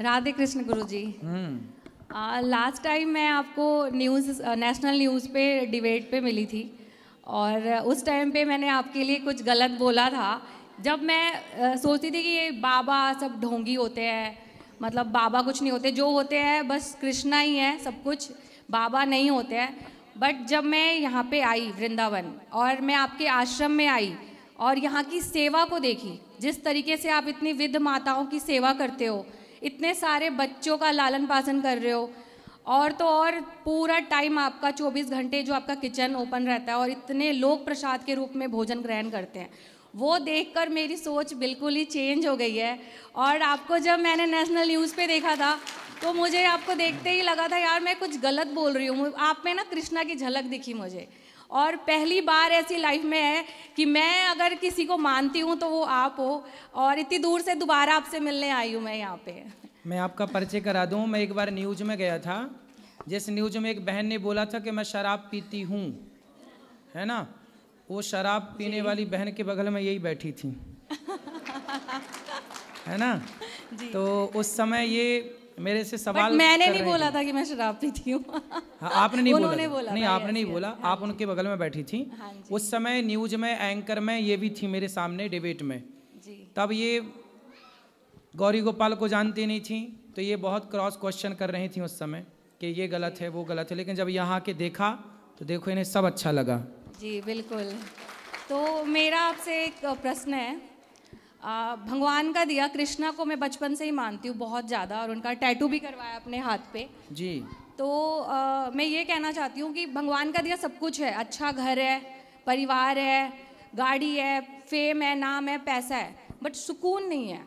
राधे कृष्ण गुरु जी last time हम्म। मैं आपको न्यूज़ नेशनल न्यूज़ पे डिबेट पे मिली थी और उस टाइम पे मैंने आपके लिए कुछ गलत बोला था जब मैं सोचती थी कि ये बाबा सब ढोंगी होते हैं मतलब बाबा कुछ नहीं होते जो होते हैं बस कृष्णा ही है सब कुछ बाबा नहीं होते हैं बट जब मैं यहाँ पे आई वृंदावन और मैं आपके आश्रम में आई और यहाँ की सेवा को देखी जिस तरीके से आप इतनी विध माताओं की सेवा करते हो इतने सारे बच्चों का लालन पालन कर रहे हो और तो और पूरा टाइम आपका 24 घंटे जो आपका किचन ओपन रहता है और इतने लोग प्रसाद के रूप में भोजन ग्रहण करते हैं वो देखकर मेरी सोच बिल्कुल ही चेंज हो गई है और आपको जब मैंने नेशनल न्यूज़ पे देखा था तो मुझे आपको देखते ही लगा था यार मैं कुछ गलत बोल रही हूँ आप में ना कृष्णा की झलक दिखी मुझे और पहली बार ऐसी लाइफ में है कि मैं अगर किसी को मानती हूँ तो वो आप हो और इतनी दूर से दोबारा आपसे मिलने आई हूँ मैं यहाँ पे मैं आपका परिचय करा दूँ मैं एक बार न्यूज में गया था जिस न्यूज में एक बहन ने बोला था कि मैं शराब पीती हूँ है ना वो शराब पीने वाली बहन के बगल में यही बैठी थी है ना तो उस समय ये मेरे से सवाल मैंने नहीं बोला था कि मैं शराब पीती हूँ हाँ, आपने नहीं बोला, बोला नहीं आपने नहीं बोला हाँ आप उनके बगल में बैठी थी हाँ उस समय न्यूज में एंकर में ये भी थी मेरे सामने डिबेट में तब ये गौरी गोपाल को जानती नहीं थी तो ये बहुत क्रॉस क्वेश्चन कर रही थी उस समय कि ये गलत है वो गलत है लेकिन जब यहाँ के देखा तो देखो इन्हें सब अच्छा लगा जी बिल्कुल तो मेरा आपसे एक प्रश्न है भगवान का दिया कृष्णा को मैं बचपन से ही मानती हूँ बहुत ज़्यादा और उनका टैटू भी करवाया अपने हाथ पे जी तो आ, मैं ये कहना चाहती हूँ कि भगवान का दिया सब कुछ है अच्छा घर है परिवार है गाड़ी है फेम है नाम है पैसा है बट सुकून नहीं है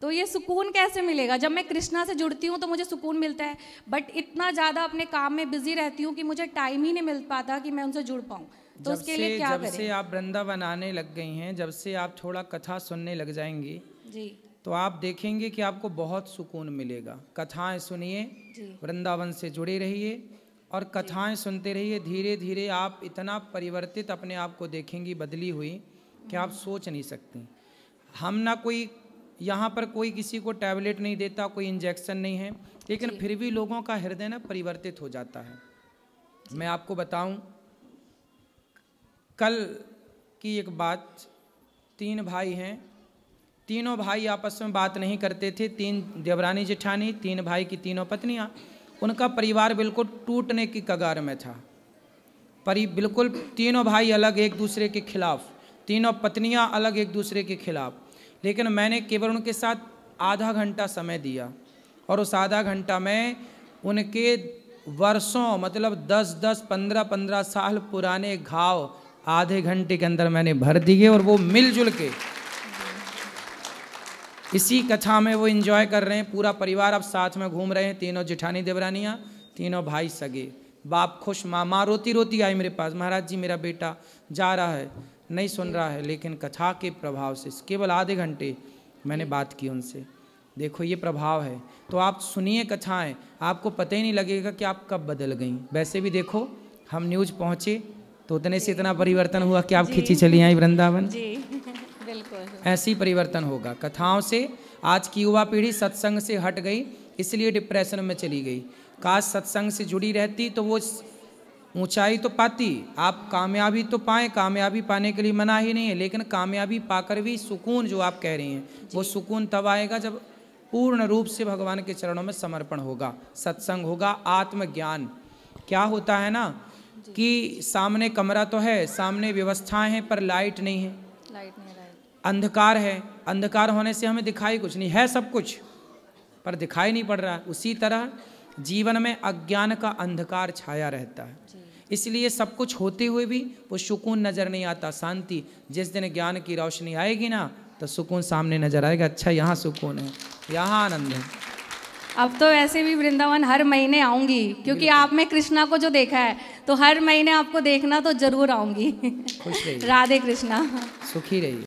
तो ये सुकून कैसे मिलेगा जब मैं कृष्णा से जुड़ती हूँ तो मुझे सुकून मिलता है बट इतना ज़्यादा अपने काम में बिजी रहती हूँ कि मुझे टाइम ही नहीं मिल पाता कि मैं उनसे जुड़ पाऊँ तो उसके लिए क्या जब करें? से आप वृंदावन आने लग गई हैं जब से आप थोड़ा कथा सुनने लग जाएंगी जी तो आप देखेंगे कि आपको बहुत सुकून मिलेगा कथाएं सुनिए वृंदावन से जुड़े रहिए और कथाएं सुनते रहिए धीरे धीरे आप इतना परिवर्तित अपने आप को देखेंगी बदली हुई कि आप हम्म। सोच नहीं सकती हम ना कोई यहाँ पर कोई किसी को टैबलेट नहीं देता कोई इंजेक्शन नहीं है लेकिन फिर भी लोगों का हृदय ना परिवर्तित हो जाता है मैं आपको बताऊं कल की एक बात तीन भाई हैं तीनों भाई आपस में बात नहीं करते थे तीन देवरानी जेठानी तीन भाई की तीनों पत्नियाँ उनका परिवार बिल्कुल टूटने की कगार में था परि बिल्कुल तीनों भाई अलग एक दूसरे के खिलाफ तीनों पत्नियाँ अलग एक दूसरे के खिलाफ लेकिन मैंने केवल उनके साथ आधा घंटा समय दिया और उस आधा घंटा में उनके वर्षों मतलब दस दस पंद्रह पंद्रह साल पुराने घाव आधे घंटे के अंदर मैंने भर दिए और वो मिलजुल के इसी कथा में वो इन्जॉय कर रहे हैं पूरा परिवार अब साथ में घूम रहे हैं तीनों जिठानी देवरानियाँ तीनों भाई सगे बाप खुश माँ माँ रोती रोती आई मेरे पास महाराज जी मेरा बेटा जा रहा है नहीं सुन रहा है लेकिन कथा के प्रभाव से केवल आधे घंटे मैंने बात की उनसे देखो ये प्रभाव है तो आप सुनिए कथाएं आपको पता ही नहीं लगेगा कि आप कब बदल गई वैसे भी देखो हम न्यूज पहुंचे तो उतने से इतना परिवर्तन हुआ कि आप खींची चली आई वृंदावन जी बिल्कुल ऐसी परिवर्तन होगा कथाओं से आज की युवा पीढ़ी सत्संग से हट गई इसलिए डिप्रेशन में चली गई काश सत्संग से जुड़ी रहती तो वो ऊंचाई तो पाती आप कामयाबी तो पाए कामयाबी पाने के लिए मना ही नहीं है लेकिन कामयाबी पाकर भी सुकून जो आप कह रही हैं वो सुकून तब आएगा जब पूर्ण रूप से भगवान के चरणों में समर्पण होगा सत्संग होगा आत्मज्ञान क्या होता है ना कि सामने कमरा तो है सामने व्यवस्थाएं हैं पर लाइट नहीं है लाइट नहीं अंधकार है अंधकार होने से हमें दिखाई कुछ नहीं है सब कुछ पर दिखाई नहीं पड़ रहा उसी तरह जीवन में अज्ञान का अंधकार छाया रहता है इसलिए सब कुछ होते हुए भी वो सुकून नज़र नहीं आता शांति जिस दिन ज्ञान की रोशनी आएगी ना तो सुकून सामने नज़र आएगा अच्छा यहाँ सुकून है यहाँ आनंद है अब तो वैसे भी वृंदावन हर महीने आऊंगी क्योंकि आप में कृष्णा को जो देखा है तो हर महीने आपको देखना तो जरूर आऊंगी राधे कृष्णा सुखी रहिए